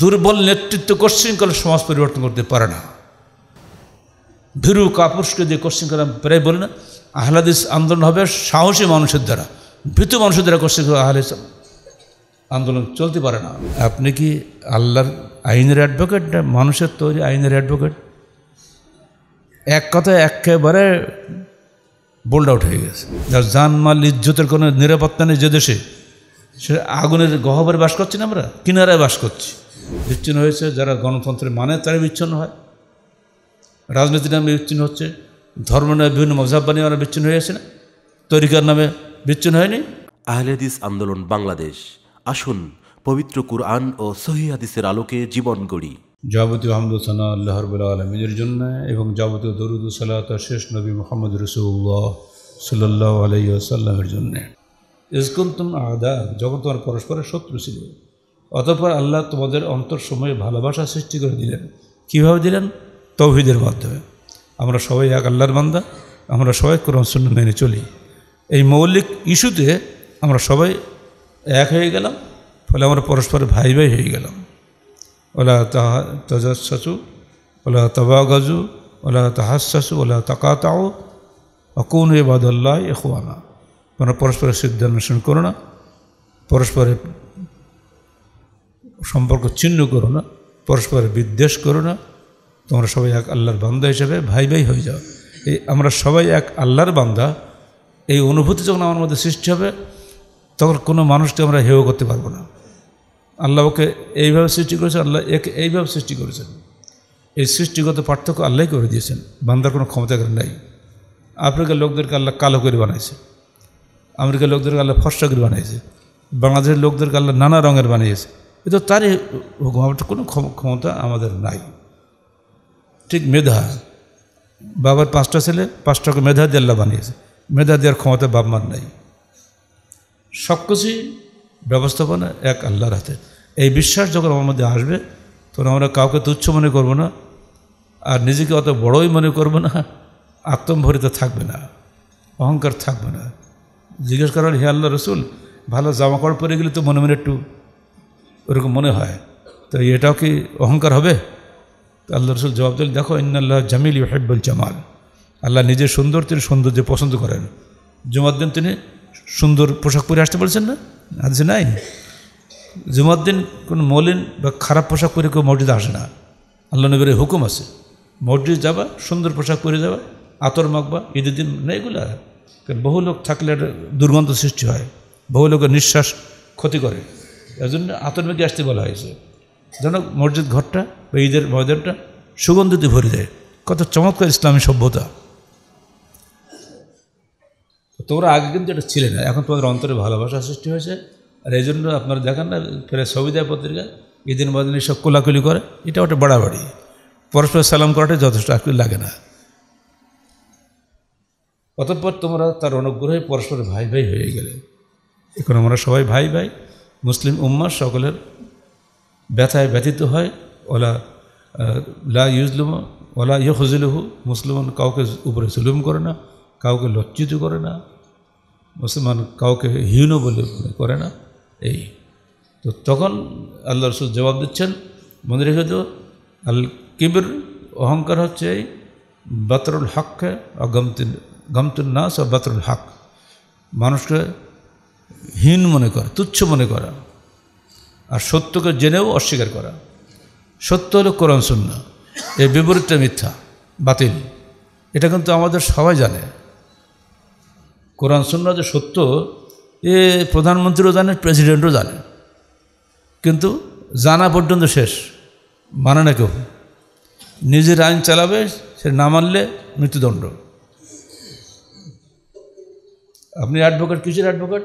দুর্বল নেতৃত্ব কোশ্চিন সমাজ পরিবর্তন করতে পারে না ভীরু কাপুরকে দিয়ে কোশ্চিন আমি প্রায় বলে না আহলাদিস আন্দোলন হবে সাহসী মানুষের দ্বারা ভীতু মানুষের দ্বারা কোশ্চিন করা আহলাদিস আন্দোলন চলতে পারে না আপনি কি আল্লাহর আইনের অ্যাডভোকেট না মানুষের তৈরি আইনের অ্যাডভোকেট এক কথা একেবারে বোল্ড আউট হয়ে গেছে যার জানমাল ইজ্জতের কোনো নিরাপত্তা নেই যে দেশে সে আগুনের গহ্বরে বাস করছি না আমরা কিনারায় বাস করছি বিচ্ছিন্ন হয়েছে যারা গণতন্ত্রের মানে তারা বিচ্ছিন্ন হয় রাজনীতির নামে বিচ্ছিন্ন হচ্ছে ধর্ম নামে বিভিন্ন মজাব বানিয়ে মানে আমরা বিচ্ছিন্ন হয়ে আছে না তরিকার নামে বিচ্ছিন্ন হয়নি আহলেদিস আন্দোলন বাংলাদেশ আসুন পবিত্র কুরআন ও সহি হাদিসের আলোকে জীবন গড়ি যাবতীয় হামদুসানা আল্লাহ রবুল্লা আলমিনের জন্য এবং যাবতীয় দরুদ সালাত শেষ নবী মোহাম্মদ রসুল্লাহ সাল্লাহ আলাইসাল্লামের জন্য ইসকুন্তম আদা যখন তোমার পরস্পরের শত্রু ছিল অতপর আল্লাহ তোমাদের সময়ে ভালোবাসা সৃষ্টি করে দিলেন কীভাবে দিলেন তৌহিদের মাধ্যমে আমরা সবাই এক আল্লাহর বান্দা আমরা সবাই কোরআন শূন্য মেনে চলি এই মৌলিক ইস্যুতে আমরা সবাই এক হয়ে গেলাম ফলে আমরা পরস্পরের ভাই ভাই হয়ে গেলাম ওলা তাহা তাজাসু ওলা গাজু ওলা তাহাসু ওলা তাকা তাও অকুন এবাদল্লাহ এখোয়ানা তোমরা পরস্পরের সিদ্ধান্বেষণ করো না পরস্পরের সম্পর্ক ছিন্ন করো না পরস্পরের বিদ্বেষ করো না তোমরা সবাই এক আল্লাহর বান্ধা হিসেবে ভাই ভাই হয়ে যাও এই আমরা সবাই এক আল্লাহর বান্দা এই অনুভূতি যখন আমার মধ্যে সৃষ্টি হবে তখন কোনো মানুষকে আমরা হেয় করতে পারবো না আল্লাহ ওকে এইভাবে সৃষ্টি করেছেন আল্লাহ একে এইভাবে সৃষ্টি করেছেন এই সৃষ্টিগত পার্থক্য আল্লাহ করে দিয়েছেন বান্দার কোনো ক্ষমতা নাই আফ্রিকার লোকদেরকে আল্লাহ কালো করে বানাইছে আমেরিকার লোকদেরকে আল্লাহ ফর্সা করে বানিয়েছে বাংলাদেশের লোকদেরকে আল্লাহ নানা রঙের বানিয়েছে কিন্তু তারই ঘুমানোর কোনো ক্ষমতা আমাদের নাই ঠিক মেধা বাবার পাঁচটা ছেলে পাঁচটাকে মেধা দিয়ে আল্লাহ বানিয়েছে মেধা দেওয়ার ক্ষমতা বাপমার নাই সব কিছুই ব্যবস্থাপনা এক আল্লাহর হাতে এই বিশ্বাস যখন আমার মধ্যে আসবে তখন আমরা কাউকে তুচ্ছ মনে করব না আর নিজেকে অত বড়ই মনে করব না আত্মম্ভরিত থাকবে না অহংকার থাকবে না জিজ্ঞেস করার হে আল্লাহ রসুল ভালো জামা কাপড় পরে গেলে তো মনে মনে একটু ওরকম মনে হয় তো এটাও কি অহংকার হবে তো আল্লাহ রসুল জবাব দিল দেখো ইন্নাল্লাহ জামিল ইহাবুল জামাল আল্লাহ নিজের সুন্দর তিনি সৌন্দর্য পছন্দ করেন জুমাদ্দিন তিনি সুন্দর পোশাক পরে আসতে বলছেন না আজকে নাই জুমাদ্দিন কোনো মলিন বা খারাপ পোশাক পরে কেউ মসজিদে আসে না আল্লাহ নবীর হুকুম আছে মসজিদ যাবা সুন্দর পোশাক পরে যাবা আতর মাখবা ঈদের দিন না এগুলা বহু লোক থাকলে দুর্গন্ধ সৃষ্টি হয় বহু লোকের নিঃশ্বাস ক্ষতি করে তার জন্য আতর্মেঘে আসতে বলা হয়েছে যেন মসজিদ ঘরটা বা ঈদের ময়দানটা সুগন্ধিতে ভরে যায় কত চমৎকার ইসলামী সভ্যতা তোমরা আগে কিন্তু এটা ছিলে না এখন তোমাদের অন্তরে ভালোবাসা সৃষ্টি হয়েছে আর এই জন্য আপনারা দেখেন না ফেরে সবিদায় পত্রিকা ঈদের বদিন সব কোলাকুলি করে এটা ওটা বাড়াবাড়ি পরস্পর সালাম করাটা যথেষ্ট আকুল লাগে না অতঃপর তোমরা তার অনুগ্রহে পরস্পর ভাই ভাই হয়ে গেলে এখন আমরা সবাই ভাই ভাই মুসলিম উম্মার সকলের ব্যথায় ব্যথিত হয় ওলা লা ইউজলুম ওলা ইয়ুজলুহু মুসলমান কাউকে উপরে জুলুম করে না কাউকে লজ্জিত করে না মুসলমান কাউকে হীন বলে করে না এই তো তখন আল্লাহ রসুল জবাব দিচ্ছেন মনে রেখে তো আল কিবির অহংকার হচ্ছে এই বাতরুল হককে গমতুন গমতুল নাস ও বাতরুল হক মানুষকে হীন মনে করা তুচ্ছ মনে করা আর সত্যকে জেনেও অস্বীকার করা সত্য হলো কোরআন সুন্না এর বিপরীতটা মিথ্যা বাতিল এটা কিন্তু আমাদের সবাই জানে কোরআন সুন্না যে সত্য এ প্রধানমন্ত্রীও জানে প্রেসিডেন্টও জানে কিন্তু জানা পর্যন্ত শেষ মানে না কেউ নিজের আইন চালাবে সে না মানলে মৃত্যুদণ্ড আপনি অ্যাডভোকেট কিসের অ্যাডভোকেট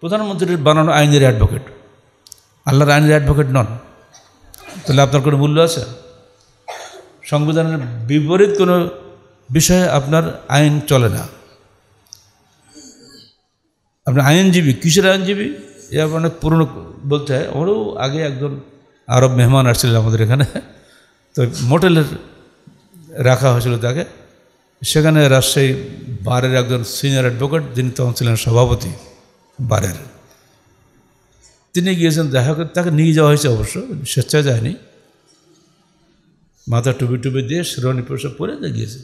প্রধানমন্ত্রীর বানানো আইনের অ্যাডভোকেট আল্লাহর আইনের অ্যাডভোকেট নন তাহলে আপনার কোনো মূল্য আছে সংবিধানের বিপরীত কোনো বিষয়ে আপনার আইন চলে না আপনি আইনজীবী কিসের আইনজীবী এ অনেক পুরনো বলতে হয় ওরও আগে একজন আরব মেহমান আসছিলেন আমাদের এখানে তো মোটেলের রাখা হয়েছিল তাকে সেখানে রাজশাহী বারের একজন সিনিয়র অ্যাডভোকেট যিনি তখন ছিলেন সভাপতি বারের তিনি গিয়েছেন দেখা করে তাকে নিয়ে যাওয়া হয়েছে অবশ্য স্বেচ্ছা যায়নি মাথা টুপি টুপি দিয়ে শ্রেণী পোশাক পরে গিয়েছে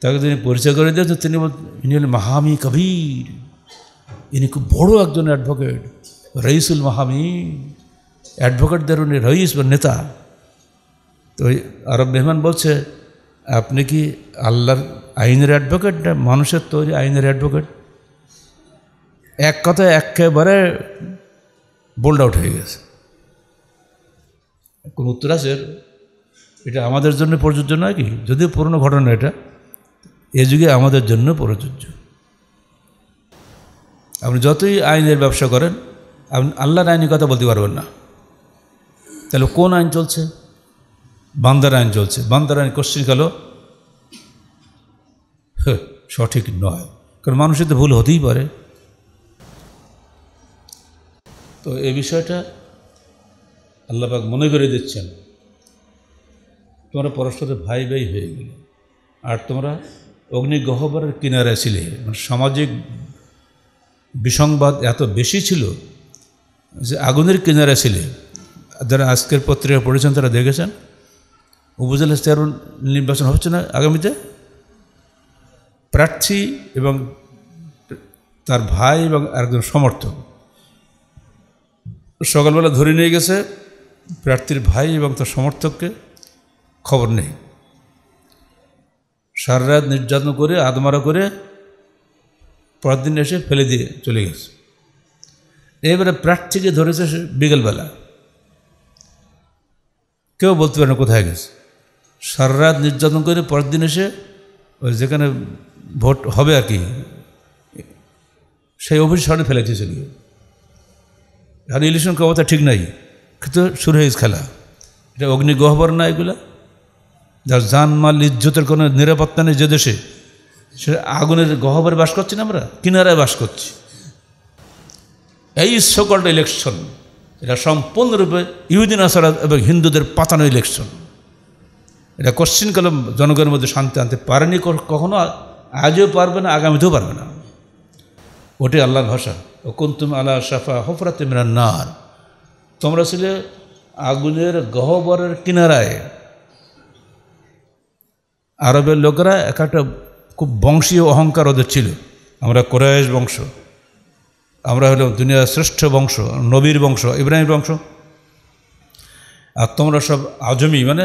তাকে তিনি পরিচয় করে দিয়েছেন তিনি ইনি হলেন মাহামি কবির ইনি খুব বড় একজন অ্যাডভোকেট রইসুল মাহামি অ্যাডভোকেটদের উনি রইস বা নেতা তো আরব মেহমান বলছে আপনি কি আল্লাহর আইনের অ্যাডভোকেট না মানুষের তৈরি আইনের অ্যাডভোকেট এক কথা একেবারে বোল্ড আউট হয়ে গেছে কোন উত্তর আছে এটা আমাদের জন্য প্রযোজ্য নয় কি যদিও পুরনো ঘটনা এটা এ যুগে আমাদের জন্য প্রযোজ্য আপনি যতই আইনের ব্যবসা করেন আপনি আল্লাহর আইনের কথা বলতে পারবেন না তাহলে কোন আইন চলছে বান্দার আইন চলছে বান্দার আইন হ্যাঁ সঠিক নয় কারণ মানুষের তো ভুল হতেই পারে তো এই বিষয়টা আল্লাহবাক মনে করে দিচ্ছেন তোমরা পরস্পরের ভাই ভাই হয়ে গেলে আর তোমরা অগ্নিগহ্বরের কিনারে ছিলে মানে সামাজিক বিসংবাদ এত বেশি ছিল যে আগুনের কিনারে ছিলে যারা আজকের পত্রিকা পড়েছেন তারা দেখেছেন উপজেলা চেয়ারম্যান নির্বাচন হচ্ছে না আগামীতে প্রার্থী এবং তার ভাই এবং একজন সমর্থক সকালবেলা ধরে নিয়ে গেছে প্রার্থীর ভাই এবং তার সমর্থককে খবর নেই সারা রাত নির্যাতন করে আদমারা করে পরের দিন এসে ফেলে দিয়ে চলে গেছে এবারে প্রার্থীকে ধরেছে সে বিকেলবেলা কেউ বলতে পারে না কোথায় গেছে সারা রাত নির্যাতন করে পরের দিন এসে ওই যেখানে ভোট হবে আর কি সেই অফিস সামনে ফেলেছে চলে গেছে এখন ইলেকশন কথা ঠিক নাই কিন্তু শুরু হয়েছে খেলা এটা অগ্নিগহ্বর না এগুলা যার মাল ইজ্জতের কোনো নিরাপত্তা নেই যে দেশে সে আগুনের গহ্বরে বাস করছি না আমরা কিনারায় বাস করছি এই সকলটা ইলেকশন এটা সম্পূর্ণরূপে ইহুদিন আসারা এবং হিন্দুদের পাতানো ইলেকশন এটা কোশ্চিনকালে জনগণের মধ্যে শান্তি আনতে পারেনি কখনো আজও পারবে না আগামীতেও পারবে না ওটি আল্লাহর ভাষা ও কুন্তুম আলা সাফা হফরা তিমরান নার তোমরা ছিলে আগুনের গহবরের কিনারায় আরবের লোকেরা এক একটা খুব বংশীয় অহংকার ওদের ছিল আমরা কোরআশ বংশ আমরা হলো দুনিয়ার শ্রেষ্ঠ বংশ নবীর বংশ ইব্রাহিম বংশ আর তোমরা সব আজমি মানে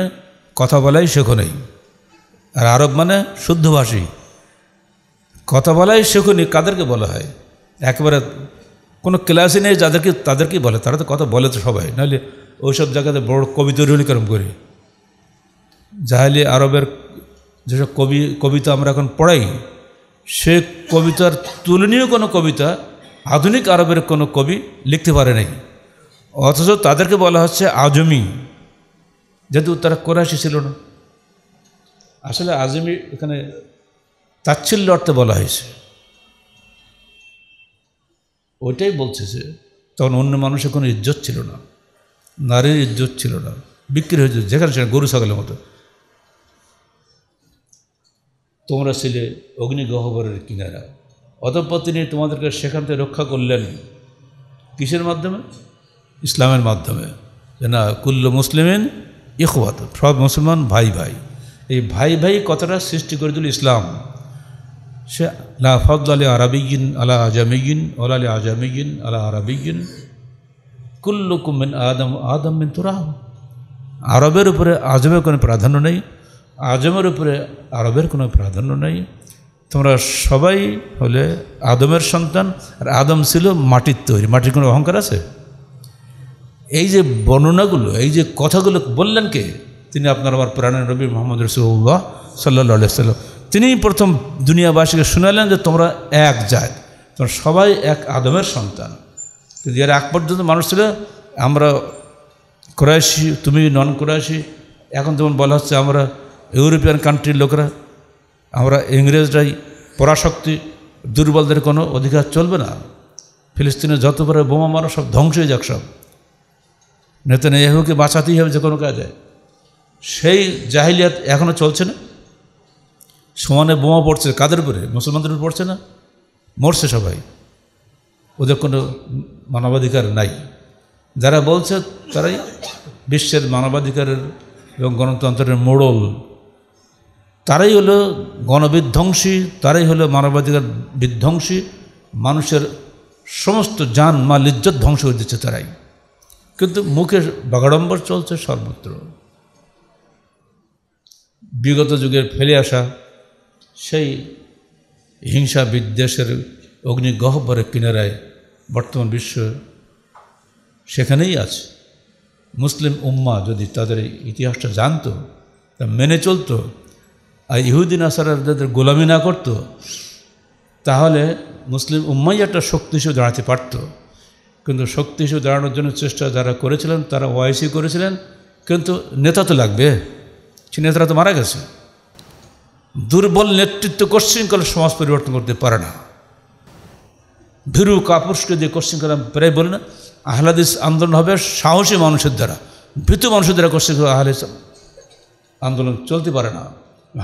কথা বলাই শেখো নেই আর আরব মানে শুদ্ধভাষী কথা বলাই শেখো কাদেরকে বলা হয় একেবারে কোনো ক্লাসে নেই যাদেরকে তাদেরকেই বলে তারা তো কথা বলে তো সবাই নাহলে সব জায়গাতে বড় কবি তৈরি হলে কেরম করি জাহালি আরবের যেসব কবি কবিতা আমরা এখন পড়াই সে কবিতার তুলনীয় কোনো কবিতা আধুনিক আরবের কোনো কবি লিখতে পারে নাই অথচ তাদেরকে বলা হচ্ছে আজমি যেহেতু তারা কোরআশি ছিল না আসলে আজমি এখানে তাচ্ছিল্য অর্থে বলা হয়েছে ওইটাই বলছে যে তখন অন্য মানুষের কোনো ইজ্জত ছিল না নারীর ইজ্জত ছিল না বিক্রি হয়েছে যেখানে সেখানে গরু ছাগলের মতো তোমরা ছিলে অগ্নিগহ্বরের কিনারা অতঃপর তিনি তোমাদেরকে সেখান থেকে রক্ষা করলেন কিসের মাধ্যমে ইসলামের মাধ্যমে যে না কুল্ল মুসলিমিন ইখওয়াত সব মুসলমান ভাই ভাই এই ভাই ভাই কথাটা সৃষ্টি করে দিল ইসলাম সে লা ফদল আলী আরবিগিন আলা আজামিগিন ওলা আলী আজামিগিন আলা আরবিগিন কুল্লুকুমিন আদম আদম মিন তুরাহ আরবের উপরে আজমের কোনো প্রাধান্য নেই আজমের উপরে আরবের কোনো প্রাধান্য নেই তোমরা সবাই হলে আদমের সন্তান আর আদম ছিল মাটির তৈরি মাটির কোনো অহংকার আছে এই যে বর্ণনাগুলো এই যে কথাগুলো বললেন কে তিনি আপনার আমার প্রাণের নবী মোহাম্মদ রসুল্লাহ সাল্লা সাল্লাম তিনিই প্রথম দুনিয়াবাসীকে শুনালেন যে তোমরা এক যায় তোমরা সবাই এক আদমের সন্তান কিন্তু এর আগ পর্যন্ত মানুষ ছিল আমরা ক্রয়াসি তুমি নন ক্রয়াসি এখন যেমন বলা হচ্ছে আমরা ইউরোপিয়ান কান্ট্রির লোকরা আমরা ইংরেজরাই পরাশক্তি দুর্বলদের কোনো অধিকার চলবে না ফিলিস্তিনে যত পরে বোমা মারো সব ধ্বংস হয়ে যাক সব নেতা নেহুকে বাঁচাতেই হবে যে কোনো কাজে সেই জাহিলিয়াত এখনও চলছে না সমানে বোমা পড়ছে কাদের উপরে মুসলমানদের উপর পড়ছে না মরছে সবাই ওদের কোনো মানবাধিকার নাই যারা বলছে তারাই বিশ্বের মানবাধিকারের এবং গণতন্ত্রের মোড়ল তারাই হলো গণবিধ্বংসী তারাই হলো মানবাধিকার বিধ্বংসী মানুষের সমস্ত যান মা লিজ্জত ধ্বংস হয়ে দিচ্ছে তারাই কিন্তু মুখে বাগাড়ম্বর চলছে সর্বত্র বিগত যুগের ফেলে আসা সেই হিংসা বিদ্বেষের অগ্নিগহ্বরে কিনারায় বর্তমান বিশ্ব সেখানেই আছে মুসলিম উম্মা যদি তাদের ইতিহাসটা জানতো তা মেনে চলতো আর ইহুদিন যাদের গোলামি না করত তাহলে মুসলিম উম্মাই একটা শক্তি হিসেবে দাঁড়াতে পারত কিন্তু শক্তি হিসেবে দাঁড়ানোর জন্য চেষ্টা যারা করেছিলেন তারা ওয়াইসি করেছিলেন কিন্তু নেতা তো লাগবে সে নেতারা তো মারা গেছে দুর্বল নেতৃত্ব কশৃঙ্খল সমাজ পরিবর্তন করতে পারে না ভীরু কাপুরকে দিয়ে কোশ্চিন প্রায় বলে না আহ্লাদিস আন্দোলন হবে সাহসী মানুষের দ্বারা ভীত মানুষের দ্বারা কোশ্চিন করা আহ্লাদিস আন্দোলন চলতে পারে না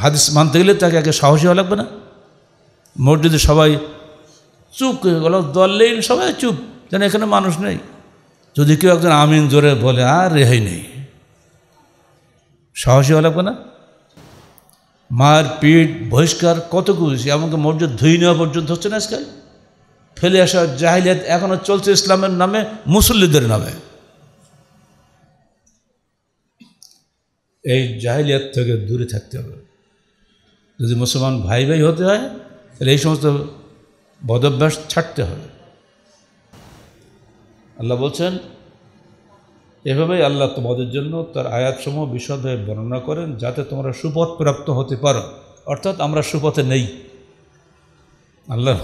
হাদিস মানতে গেলে তাকে আগে সাহসী হওয়া লাগবে না মসজিদে সবাই চুপ হয়ে গেল দলেই সবাই চুপ যেন এখানে মানুষ নেই যদি কেউ একজন আমিন জোরে বলে আর রেহাই নেই সাহসী হওয়া লাগবে না মার পিঠ বহিষ্কার কত কিছু এমনকি মৌর্য ধুই নেওয়া পর্যন্ত হচ্ছে না আজকাল ফেলে আসা জাহিলিয়াত এখনও চলছে ইসলামের নামে মুসল্লিদের নামে এই জাহিলিয়াত থেকে দূরে থাকতে হবে যদি মুসলমান ভাই ভাই হতে হয় তাহলে এই সমস্ত বদভ্যাস ছাড়তে হবে আল্লাহ বলছেন এভাবেই আল্লাহ তোমাদের জন্য তার আয়াতসমূহ বিশদভাবে বর্ণনা করেন যাতে তোমরা সুপথ প্রাপ্ত হতে পারো অর্থাৎ আমরা সুপথে নেই আল্লাহ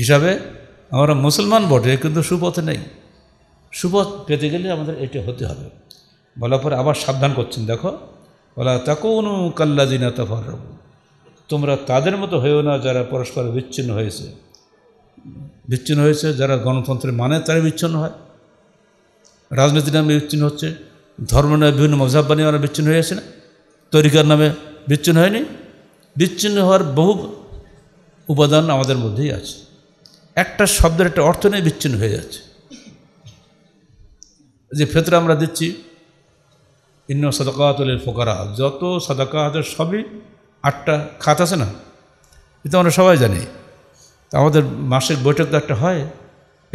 হিসাবে আমরা মুসলমান বটে কিন্তু সুপথে নেই সুপথ পেতে গেলে আমাদের এটা হতে হবে বলার পরে আবার সাবধান করছেন দেখো বলা তাকৌনু কাল্লাদিনা তাফার তোমরা তাদের মতো হয়েও না যারা পরস্পর বিচ্ছিন্ন হয়েছে বিচ্ছিন্ন হয়েছে যারা গণতন্ত্রের মানে তারা বিচ্ছিন্ন হয় রাজনীতির নামে বিচ্ছিন্ন হচ্ছে ধর্ম নামে বিভিন্ন মজাব বানিয়ে মানে ওরা বিচ্ছিন্ন হয়ে আছে না তরিকার নামে বিচ্ছিন্ন হয়নি বিচ্ছিন্ন হওয়ার বহু উপাদান আমাদের মধ্যেই আছে একটা শব্দের একটা অর্থ নিয়ে বিচ্ছিন্ন হয়ে যাচ্ছে যে ফেতরা আমরা দিচ্ছি ইন্ন সদাকাতুল ফোকারা যত হাতের সবই আটটা খাত আছে না এটা আমরা সবাই জানি আমাদের মাসিক বৈঠক একটা হয়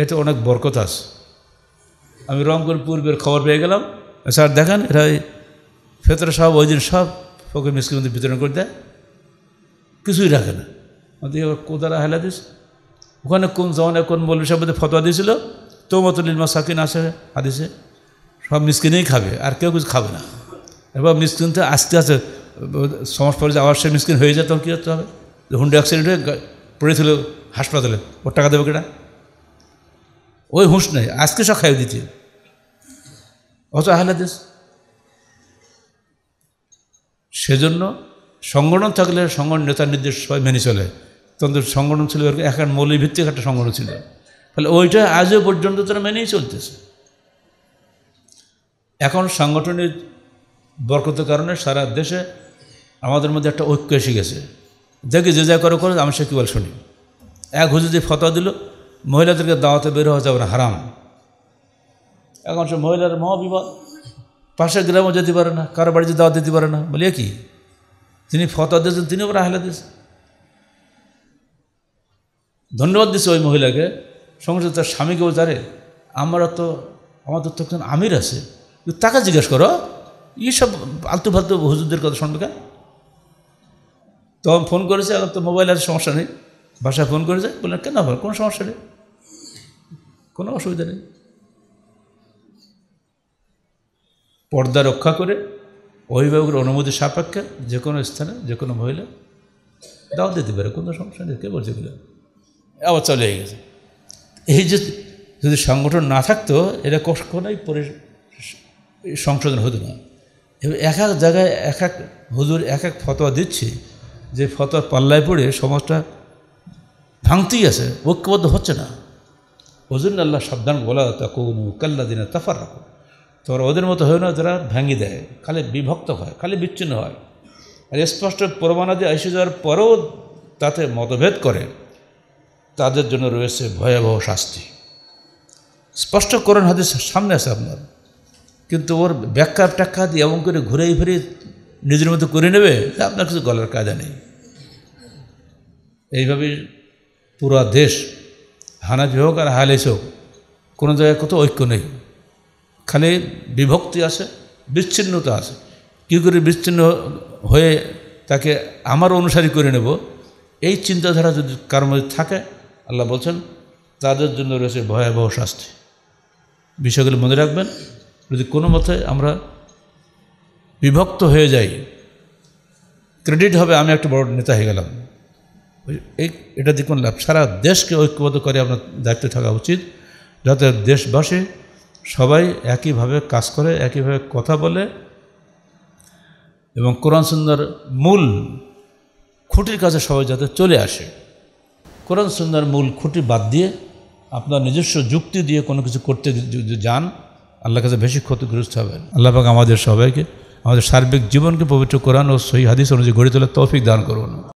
এতে অনেক বরকত আছে আমি রংপুর পূর্বের খবর পেয়ে গেলাম স্যার দেখেন এটা ওই ফেতরে সব ওই দিন সব ফকির মিসকির মধ্যে বিতরণ করে দেয় কিছুই রাখে না আমাদের এবার কোদারা হেলা দিস ওখানে কোন জমানায় কোন মৌলী মধ্যে ফতোয়া দিয়েছিল তো মতলিমা সাকিন আসে হাদিসে সব মিসকিনেই খাবে আর কেউ কিছু খাবে না এবার মিসকিন তো আস্তে আস্তে সমাজ পরে আবার সে মিসকিন হয়ে যায় তখন কী করতে হবে হুন্ডা অ্যাক্সিডেন্ট হয়ে পড়েছিল হাসপাতালে ওর টাকা দেবে কেটা ওই হুঁশ নেই আজকে সব খাইয়ে দিতে অত আহলাদিস সেজন্য সংগঠন থাকলে সংগঠন নেতার নির্দেশ সবাই মেনে চলে তখন সংগঠন ছিল এখন মৌলিক ভিত্তিক একটা সংগঠন ছিল ফলে ওইটা আজও পর্যন্ত তারা মেনেই চলতেছে এখন সাংগঠনিক বরকতের কারণে সারা দেশে আমাদের মধ্যে একটা ঐক্য এসে গেছে দেখি যে যা করে করে আমি সে কী বল শুনি এক হুজুর যে ফতোয়া দিল মহিলাদেরকে দাওয়াতে বের হওয়া যাবে না হারাম এখন সব মহিলার মহাবিবাদ পাশে গ্রামও যেতে পারে না কারো বাড়িতে দাওয়াত দিতে পারে না বলিয়া কি তিনি ফতা দিয়েছেন তিনি ওরা হেলা দিয়েছেন ধন্যবাদ দিছে ওই মহিলাকে সঙ্গে তার স্বামীকেও জানে আমরা তো আমাদের তো একজন আমির আছে তাকে জিজ্ঞেস করো এইসব আলতু ফালতু হুজুরদের কথা শুনবে কেন তখন ফোন করেছে এখন তো মোবাইল আর সমস্যা নেই বাসায় ফোন করেছে বললেন কেন কোনো সমস্যা নেই কোনো অসুবিধা নেই পর্দা রক্ষা করে অভিভাবকের অনুমতি সাপেক্ষে যে কোনো স্থানে যে কোনো মহিলা দাও দিতে পারে কোনো সমস্যা নেই কে বলছে কিনা আবার চলে গেছে এই যে যদি সংগঠন না থাকতো এটা কখনোই পরে সংশোধন হতো না এক এক জায়গায় এক এক হুজুর এক এক ফতোয়া দিচ্ছে যে ফতোয়ার পাল্লায় পড়ে সমাজটা ভাঙতেই আছে ঐক্যবদ্ধ হচ্ছে না ওজন্য আল্লাহ সাবধান বলা তাকুন কাল্লা দিনে তাফার রাখো তোমরা ওদের মতো হয় না যারা ভাঙি দেয় খালি বিভক্ত হয় খালি বিচ্ছিন্ন হয় আর স্পষ্ট দিয়ে এসে যাওয়ার পরেও তাতে মতভেদ করে তাদের জন্য রয়েছে ভয়াবহ শাস্তি স্পষ্ট করেন হাতে সামনে আছে আপনার কিন্তু ওর ব্যাখ্যা ট্যাক্কা দিয়ে এমন করে ঘুরে ফিরে নিজের মতো করে নেবে আপনার কিছু গলার কায়দা নেই এইভাবে পুরা দেশ হানাফি হোক আর হালেস হোক কোনো জায়গায় কত ঐক্য নেই খালি বিভক্তি আছে বিচ্ছিন্নতা আছে কী করে বিচ্ছিন্ন হয়ে তাকে আমার অনুসারী করে নেব এই চিন্তাধারা যদি কার মধ্যে থাকে আল্লাহ বলছেন তাদের জন্য রয়েছে ভয়াবহ শাস্তি বিষয়গুলো মনে রাখবেন যদি কোনো মতে আমরা বিভক্ত হয়ে যাই ক্রেডিট হবে আমি একটা বড় নেতা হয়ে গেলাম এটা দেখুন লাভ সারা দেশকে ঐক্যবদ্ধ করে আপনার দায়িত্ব থাকা উচিত যাতে দেশবাসী সবাই একইভাবে কাজ করে একইভাবে কথা বলে এবং কোরআন সুন্দর মূল খুঁটির কাছে সবাই যাতে চলে আসে কোরআন সুন্দর মূল খুঁটি বাদ দিয়ে আপনার নিজস্ব যুক্তি দিয়ে কোনো কিছু করতে যান আল্লাহ কাছে বেশি ক্ষতিগ্রস্ত হবেন আল্লাহাক আমাদের সবাইকে আমাদের সার্বিক জীবনকে পবিত্র কোরআন ও সহি হাদিস অনুযায়ী গড়ে তোলার তৌফিক দান করুন